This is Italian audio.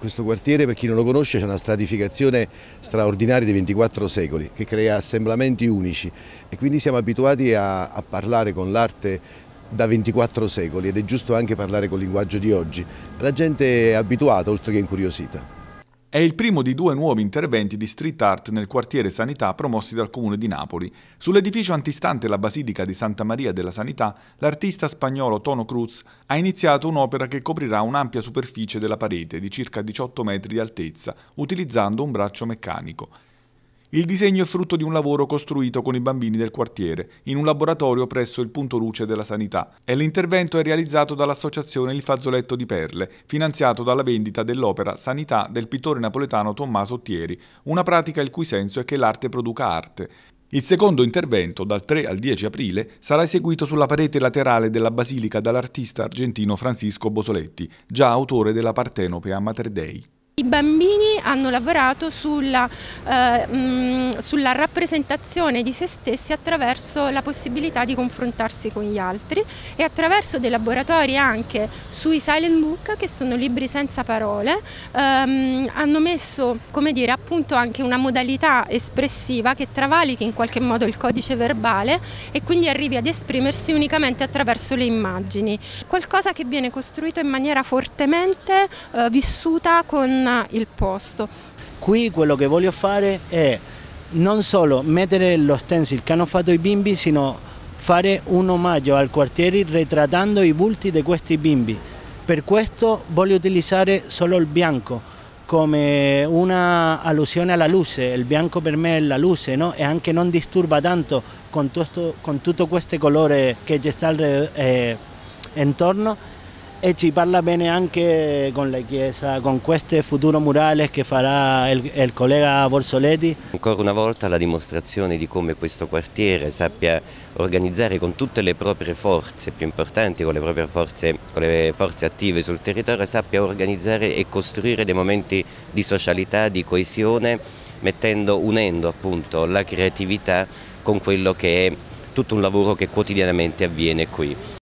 Questo quartiere, per chi non lo conosce, c'è una stratificazione straordinaria di 24 secoli che crea assemblamenti unici e quindi siamo abituati a, a parlare con l'arte da 24 secoli ed è giusto anche parlare col linguaggio di oggi. La gente è abituata oltre che incuriosita. È il primo di due nuovi interventi di street art nel quartiere Sanità promossi dal Comune di Napoli. Sull'edificio antistante la Basilica di Santa Maria della Sanità, l'artista spagnolo Tono Cruz ha iniziato un'opera che coprirà un'ampia superficie della parete di circa 18 metri di altezza, utilizzando un braccio meccanico. Il disegno è frutto di un lavoro costruito con i bambini del quartiere, in un laboratorio presso il Punto Luce della Sanità, e l'intervento è realizzato dall'associazione Il Fazzoletto di Perle, finanziato dalla vendita dell'opera Sanità del pittore napoletano Tommaso Ottieri, una pratica il cui senso è che l'arte produca arte. Il secondo intervento, dal 3 al 10 aprile, sarà eseguito sulla parete laterale della basilica dall'artista argentino Francisco Bosoletti, già autore della Partenope a Mater Dei. I bambini hanno lavorato sulla, eh, mh, mm, sulla, rappresentazione di se stessi attraverso la possibilità di confrontarsi con gli altri e attraverso dei laboratori anche sui silent book, che sono libri senza parole, ehm, hanno messo come dire, appunto anche una modalità espressiva che travalichi in qualche modo il codice verbale e quindi arrivi ad esprimersi unicamente attraverso le immagini. Qualcosa che viene costruito in maniera fortemente eh, vissuta con ha il posto. Qui quello che voglio fare è non solo mettere lo stencil che hanno fatto i bimbi, sino fare un omaggio al quartiere ritrattando i bulti di questi bimbi. Per questo voglio utilizzare solo il bianco come una allusione alla luce, il bianco per me è la luce no? e anche non disturba tanto con tutto, con tutto questo colore che ci sta eh, intorno e eh, ci parla bene anche con la chiesa, con questi futuri murales che farà il, il, collega Borsoletti. Ancora una volta la dimostrazione di come questo quartiere sappia organizzare con tutte le proprie forze più importanti, con le proprie forze, con le forze attive sul territorio, sappia organizzare e costruire dei momenti di socialità, di coesione, mettendo, unendo appunto la creatività con quello che è tutto un lavoro che quotidianamente avviene qui.